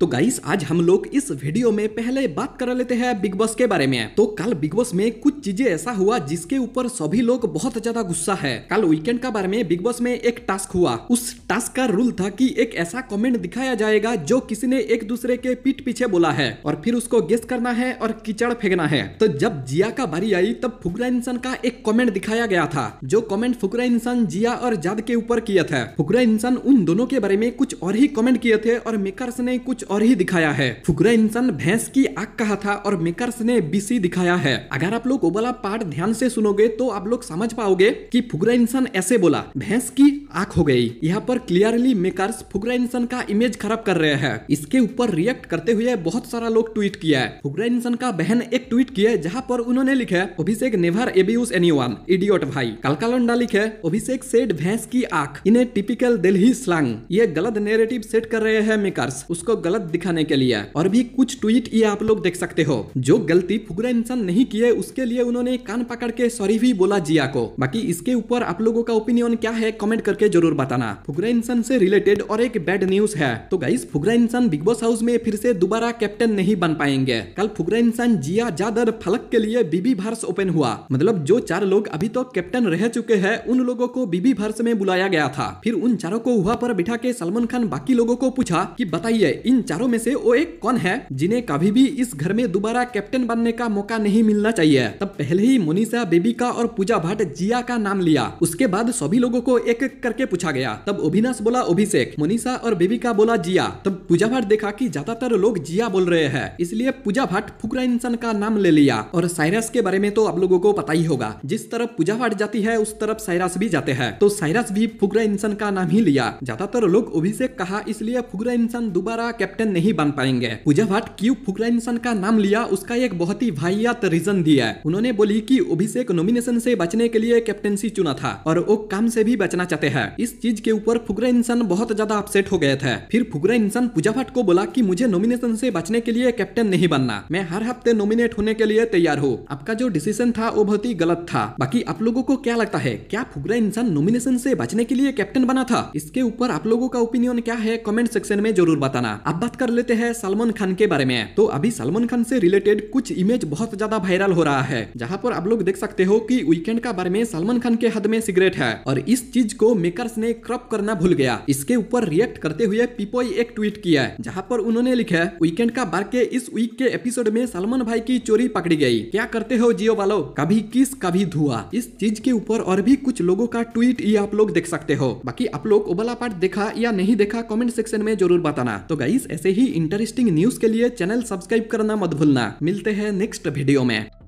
तो गाइस आज हम लोग इस वीडियो में पहले बात कर लेते हैं बिग बॉस के बारे में तो कल बिग बॉस में कुछ चीजें ऐसा हुआ जिसके ऊपर सभी लोग बहुत ज्यादा गुस्सा है कल वीकेंड का बारे में बिग बॉस में एक टास्क हुआ उस टास्क का रूल था कि एक ऐसा कमेंट दिखाया जाएगा जो किसी ने एक दूसरे के पीठ पीछे बोला है और फिर उसको गेस्ट करना है और कीचड़ फेंकना है तो जब जिया का बारी आई तब फुकरा इंसान का एक कॉमेंट दिखाया गया था जो कॉमेंट फुकरा इंसान जिया और जाद के ऊपर किया था फुकरा इंसान उन दोनों के बारे में कुछ और ही कॉमेंट किए थे और मेकर ने कुछ और ही दिखाया है फुकरा इंसान भैंस की आग कहा था और मेकर्स ने बीसी दिखाया है अगर आप लोग ओबला पार्ट ध्यान से सुनोगे तो आप लोग समझ पाओगे कि फुकरा इंसान ऐसे बोला भैंस की आंख हो गई यहाँ पर क्लियरली मेकर्स फुगरा इंसान का इमेज खराब कर रहे हैं इसके ऊपर रिएक्ट करते हुए बहुत सारा लोग ट्वीट किया है फुगरा इंसान का बहन एक ट्वीट किया है जहाँ पर उन्होंने लिखा है Abhishek never abuse one idiot भाई लंडा लिखे अभिषेक सेट भैंस की आंख इन्हें टिपिकल दिल्ली स्लांग ये गलत नेरेटिव सेट कर रहे हैं मेकर्स उसको गलत शरारत दिखाने के लिए और भी कुछ ट्वीट ये आप लोग देख सकते हो जो गलती फुगरा इंसान नहीं किए उसके लिए उन्होंने कान पकड़ के सॉरी भी बोला जिया को बाकी इसके ऊपर आप लोगों का ओपिनियन क्या है कमेंट करके जरूर बताना फुगरा इंसान से रिलेटेड और एक बैड न्यूज है तो गाइस फुगरा इंसान बिग बॉस हाउस में फिर से दोबारा कैप्टन नहीं बन पाएंगे कल फुगरा इंसान जिया जादर फलक के लिए बीबी भर्स ओपन हुआ मतलब जो चार लोग अभी तो कैप्टन रह चुके हैं उन लोगों को बीबी भर्स में बुलाया गया था फिर उन चारों को वहाँ पर बिठा के सलमान खान बाकी लोगों को पूछा की बताइए इन चारों में से वो एक कौन है जिन्हें कभी भी इस घर में दोबारा कैप्टन बनने का मौका नहीं मिलना चाहिए तब पहले ही मोनिशा बेबिका और पूजा भट्ट जिया का नाम लिया उसके बाद सभी लोगों को एक एक करके पूछा गया तब अभिनाश बोला अभिषेक मोनिशा और बेबिका बोला जिया तब पूजा भट्ट देखा की ज्यादातर लोग जिया बोल रहे हैं इसलिए पूजा भट्ट फुकरा इंसान का नाम ले लिया और साइरस के बारे में तो आप लोगों को पता ही होगा जिस तरफ पूजा भट्ट जाती है उस तरफ साइरस भी जाते हैं तो साइरस भी फुकरा इंसान का नाम ही लिया ज्यादातर लोग अभिषेक कहा इसलिए फुकरा इंसान दोबारा कैप्टन कैप्टन नहीं बन पाएंगे पूजा भट्ट क्यूँ फुकराइनसन का नाम लिया उसका एक बहुत ही वाहियात रीजन दिया है उन्होंने बोली की अभिषेक नोमिनेशन से बचने के लिए कैप्टनसी चुना था और वो काम से भी बचना चाहते है इस चीज के ऊपर फुकरा इंसान बहुत ज्यादा अपसेट हो गए थे फिर फुकरा इंसान पूजा भट्ट को बोला की मुझे नोमिनेशन से बचने के लिए कैप्टन नहीं बनना मैं हर हफ्ते नॉमिनेट होने के लिए तैयार हूँ आपका जो डिसीजन था वो बहुत ही गलत था बाकी आप लोगों को क्या लगता है क्या फुकरा इंसान नोमिनेशन से बचने के लिए कैप्टन बना था इसके ऊपर आप लोगों का ओपिनियन क्या है कमेंट सेक्शन में जरूर बताना आप बात कर लेते हैं सलमान खान के बारे में तो अभी सलमान खान से रिलेटेड कुछ इमेज बहुत ज्यादा वायरल हो रहा है जहाँ पर आप लोग देख सकते हो कि वीकेंड का बारे में सलमान खान के हद में सिगरेट है और इस चीज को मेकर्स ने क्रॉप करना भूल गया इसके ऊपर रिएक्ट करते हुए पीपोई एक ट्वीट किया जहाँ पर उन्होंने लिखा वीकेंड का बार के इस वीक के एपिसोड में सलमान भाई की चोरी पकड़ी गयी क्या करते हो जियो वालो कभी किस कभी धुआ इस चीज के ऊपर और भी कुछ लोगों का ट्वीट ये आप लोग देख सकते हो बाकी आप लोग ओबला पार्ट देखा या नहीं देखा कमेंट सेक्शन में जरूर बताना तो गाइस ऐसे ही इंटरेस्टिंग न्यूज के लिए चैनल सब्सक्राइब करना मत भूलना मिलते हैं नेक्स्ट वीडियो में